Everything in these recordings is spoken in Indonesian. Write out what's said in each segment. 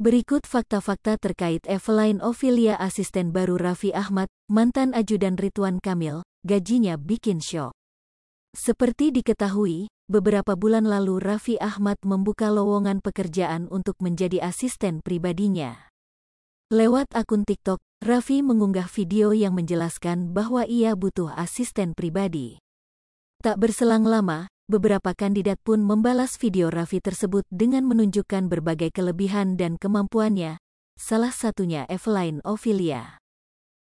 Berikut fakta-fakta terkait Eveline Ophelia asisten baru Raffi Ahmad, mantan ajudan Ridwan Kamil, gajinya bikin shock. Seperti diketahui, beberapa bulan lalu Raffi Ahmad membuka lowongan pekerjaan untuk menjadi asisten pribadinya. Lewat akun TikTok, Raffi mengunggah video yang menjelaskan bahwa ia butuh asisten pribadi. Tak berselang lama, beberapa kandidat pun membalas video Raffi tersebut dengan menunjukkan berbagai kelebihan dan kemampuannya, salah satunya Eveline Ophelia.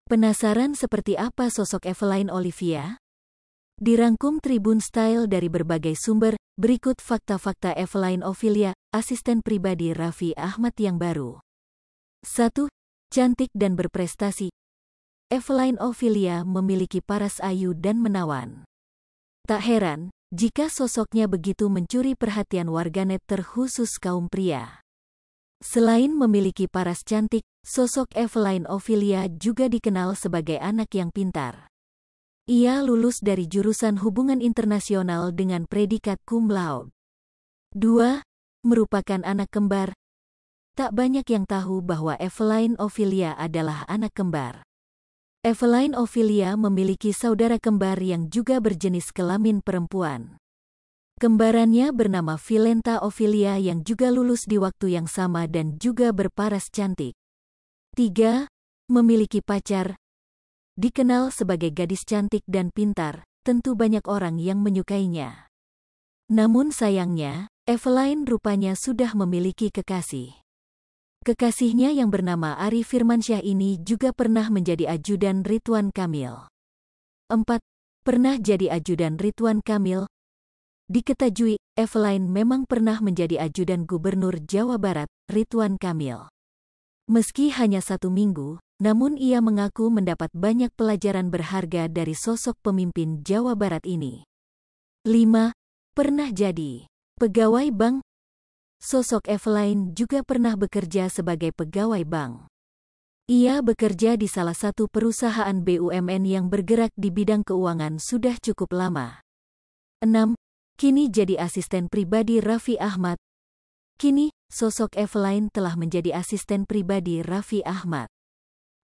Penasaran seperti apa sosok Eveline Olivia? Dirangkum Tribun Style dari berbagai sumber, berikut fakta-fakta Eveline Ophelia, asisten pribadi Raffi Ahmad yang baru. 1. Cantik dan berprestasi. Eveline Ophelia memiliki paras ayu dan menawan. Tak heran, jika sosoknya begitu mencuri perhatian warganet terkhusus kaum pria. Selain memiliki paras cantik, sosok Eveline Ophelia juga dikenal sebagai anak yang pintar. Ia lulus dari jurusan hubungan internasional dengan predikat cum laude. Dua, Merupakan anak kembar. Tak banyak yang tahu bahwa Eveline Ophelia adalah anak kembar. Eveline Ophelia memiliki saudara kembar yang juga berjenis kelamin perempuan. Kembarannya bernama Vilenta Ophelia yang juga lulus di waktu yang sama dan juga berparas cantik. Tiga, Memiliki pacar Dikenal sebagai gadis cantik dan pintar, tentu banyak orang yang menyukainya. Namun sayangnya, Eveline rupanya sudah memiliki kekasih. Kekasihnya yang bernama Ari Firmansyah ini juga pernah menjadi ajudan Ridwan Kamil. 4. Pernah jadi ajudan Ridwan Kamil. Diketajui, Eveline memang pernah menjadi ajudan Gubernur Jawa Barat, Ridwan Kamil. Meski hanya satu minggu, namun ia mengaku mendapat banyak pelajaran berharga dari sosok pemimpin Jawa Barat ini. 5. Pernah jadi pegawai bank Sosok Eveline juga pernah bekerja sebagai pegawai bank. Ia bekerja di salah satu perusahaan BUMN yang bergerak di bidang keuangan sudah cukup lama. 6. Kini jadi asisten pribadi Raffi Ahmad. Kini, sosok Eveline telah menjadi asisten pribadi Raffi Ahmad.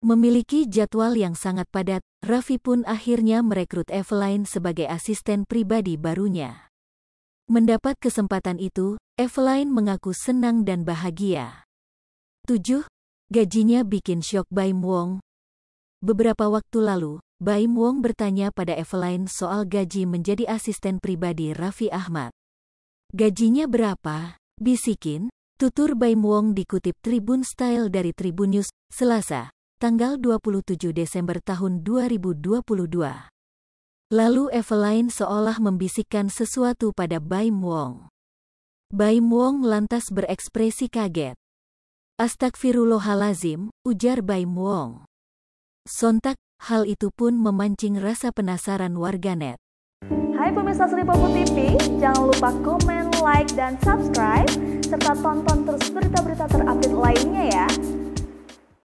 Memiliki jadwal yang sangat padat, Raffi pun akhirnya merekrut Eveline sebagai asisten pribadi barunya. Mendapat kesempatan itu, Eveline mengaku senang dan bahagia. 7. Gajinya bikin syok Baim Wong. Beberapa waktu lalu, Baim Wong bertanya pada Eveline soal gaji menjadi asisten pribadi Raffi Ahmad. Gajinya berapa? Bisikin, tutur Baim Wong dikutip Tribun Style dari Tribun News, Selasa, tanggal 27 Desember tahun 2022. Lalu Eveline seolah membisikkan sesuatu pada Baim Wong. Baim Wong lantas berekspresi kaget. Astagfirullahalazim, ujar Baim Wong. Sontak, hal itu pun memancing rasa penasaran warganet. Hai pemirsa Seripopo TV, jangan lupa komen, like, dan subscribe, serta tonton terus berita-berita terupdate lainnya ya.